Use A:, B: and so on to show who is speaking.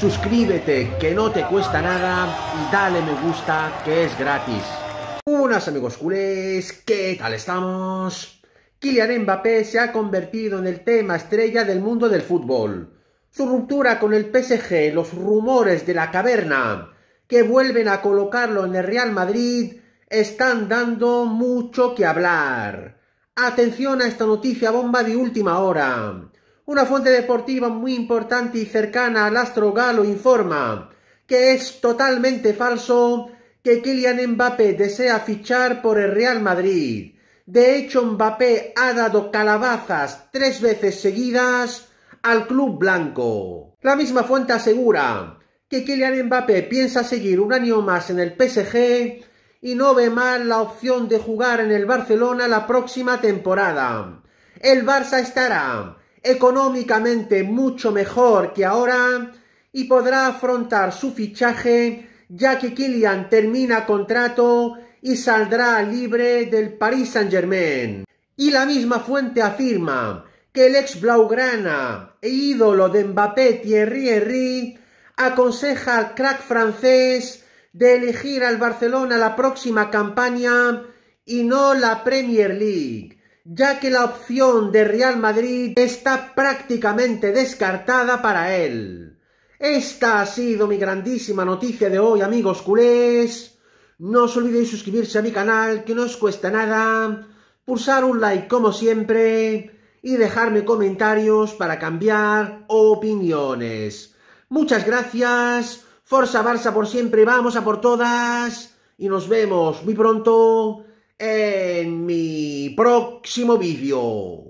A: suscríbete que no te cuesta nada y dale me gusta que es gratis. Buenas amigos culés, ¿qué tal estamos? Kylian Mbappé se ha convertido en el tema estrella del mundo del fútbol. Su ruptura con el PSG, los rumores de la caverna que vuelven a colocarlo en el Real Madrid están dando mucho que hablar. Atención a esta noticia bomba de última hora. Una fuente deportiva muy importante y cercana al Astro Galo informa que es totalmente falso que Kylian Mbappé desea fichar por el Real Madrid. De hecho, Mbappé ha dado calabazas tres veces seguidas al club blanco. La misma fuente asegura que Kylian Mbappé piensa seguir un año más en el PSG y no ve mal la opción de jugar en el Barcelona la próxima temporada. El Barça estará económicamente mucho mejor que ahora y podrá afrontar su fichaje ya que Kylian termina contrato y saldrá libre del Paris Saint-Germain. Y la misma fuente afirma que el ex Blaugrana e ídolo de Mbappé Thierry Henry aconseja al crack francés de elegir al Barcelona la próxima campaña y no la Premier League ya que la opción de Real Madrid está prácticamente descartada para él. Esta ha sido mi grandísima noticia de hoy, amigos culés. No os olvidéis suscribirse a mi canal, que no os cuesta nada, pulsar un like como siempre y dejarme comentarios para cambiar opiniones. Muchas gracias, Forza Barça por siempre, vamos a por todas y nos vemos muy pronto en mi próximo vídeo.